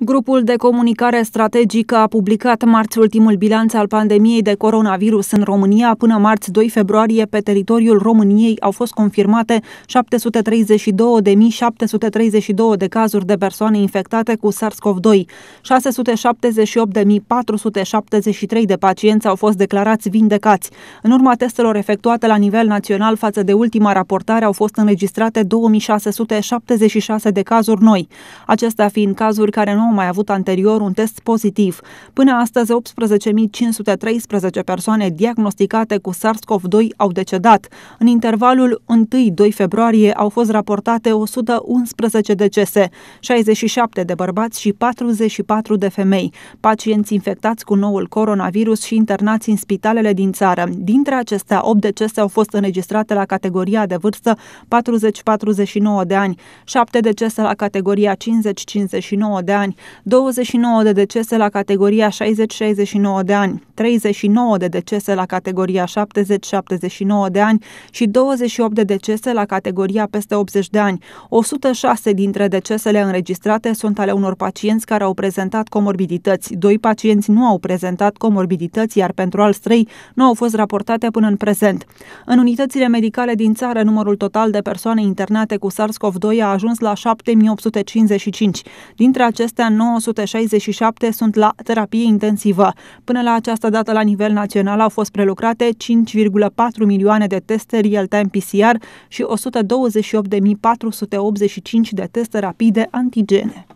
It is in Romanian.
Grupul de comunicare strategică a publicat marți ultimul bilanț al pandemiei de coronavirus în România. Până marți 2 februarie, pe teritoriul României au fost confirmate 732.732 de cazuri de persoane infectate cu SARS-CoV-2. 678.473 de pacienți au fost declarați vindecați. În urma testelor efectuate la nivel național față de ultima raportare au fost înregistrate 2676 de cazuri noi. Acestea fiind cazuri care nu au mai avut anterior un test pozitiv. Până astăzi, 18.513 persoane diagnosticate cu SARS-CoV-2 au decedat. În intervalul 1-2 februarie au fost raportate 111 decese, 67 de bărbați și 44 de femei, pacienți infectați cu noul coronavirus și internați în spitalele din țară. Dintre acestea, 8 decese au fost înregistrate la categoria de vârstă 40-49 de ani, 7 decese la categoria 50-59 de ani, 29 de decese la categoria 60-69 de ani. 39 de decese la categoria 70-79 de ani și 28 de decese la categoria peste 80 de ani. 106 dintre decesele înregistrate sunt ale unor pacienți care au prezentat comorbidități. Doi pacienți nu au prezentat comorbidități, iar pentru alți trei nu au fost raportate până în prezent. În unitățile medicale din țară, numărul total de persoane internate cu SARS-CoV-2 a ajuns la 7855. Dintre acestea, 967 sunt la terapie intensivă. Până la această această dată, la nivel național, au fost prelucrate 5,4 milioane de teste real-time PCR și 128.485 de teste rapide antigene.